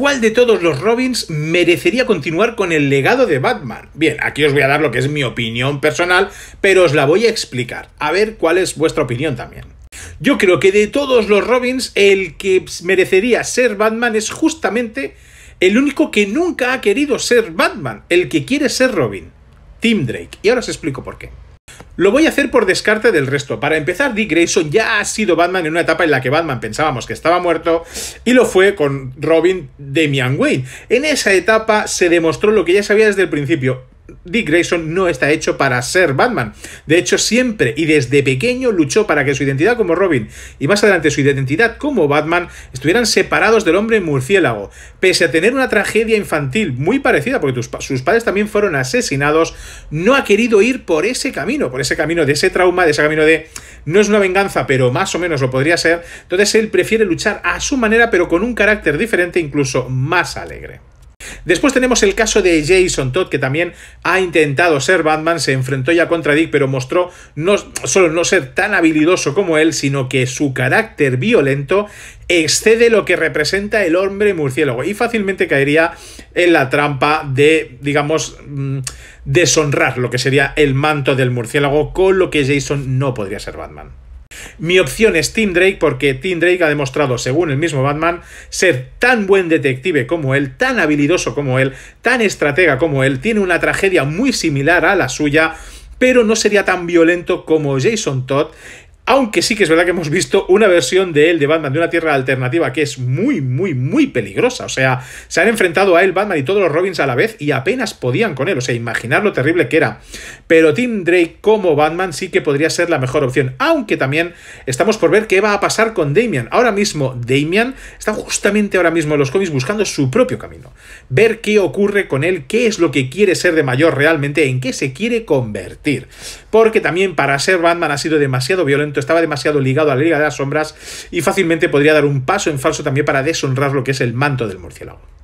¿Cuál de todos los Robins merecería continuar con el legado de Batman? Bien, aquí os voy a dar lo que es mi opinión personal, pero os la voy a explicar. A ver cuál es vuestra opinión también. Yo creo que de todos los Robins, el que merecería ser Batman es justamente el único que nunca ha querido ser Batman, el que quiere ser Robin, Tim Drake. Y ahora os explico por qué. Lo voy a hacer por descarte del resto. Para empezar, Dick Grayson ya ha sido Batman en una etapa en la que Batman pensábamos que estaba muerto y lo fue con Robin Damian Wayne. En esa etapa se demostró lo que ya sabía desde el principio. Dick Grayson no está hecho para ser Batman. De hecho, siempre y desde pequeño luchó para que su identidad como Robin y más adelante su identidad como Batman estuvieran separados del hombre murciélago. Pese a tener una tragedia infantil muy parecida, porque sus padres también fueron asesinados, no ha querido ir por ese camino, por ese camino de ese trauma, de ese camino de no es una venganza, pero más o menos lo podría ser. Entonces él prefiere luchar a su manera, pero con un carácter diferente, incluso más alegre. Después tenemos el caso de Jason Todd, que también ha intentado ser Batman, se enfrentó ya contra Dick, pero mostró no solo no ser tan habilidoso como él, sino que su carácter violento excede lo que representa el hombre murciélago y fácilmente caería en la trampa de, digamos, mm, deshonrar lo que sería el manto del murciélago, con lo que Jason no podría ser Batman. Mi opción es Tim Drake porque Tim Drake ha demostrado, según el mismo Batman, ser tan buen detective como él, tan habilidoso como él, tan estratega como él, tiene una tragedia muy similar a la suya, pero no sería tan violento como Jason Todd aunque sí que es verdad que hemos visto una versión de él de Batman de una tierra alternativa que es muy, muy, muy peligrosa. O sea, se han enfrentado a él Batman y todos los Robins a la vez y apenas podían con él. O sea, imaginar lo terrible que era. Pero Tim Drake como Batman sí que podría ser la mejor opción. Aunque también estamos por ver qué va a pasar con Damian. Ahora mismo, Damian está justamente ahora mismo en los cómics buscando su propio camino. Ver qué ocurre con él, qué es lo que quiere ser de mayor realmente, en qué se quiere convertir. Porque también para ser Batman ha sido demasiado violento estaba demasiado ligado a la Liga de las Sombras y fácilmente podría dar un paso en falso también para deshonrar lo que es el manto del murciélago.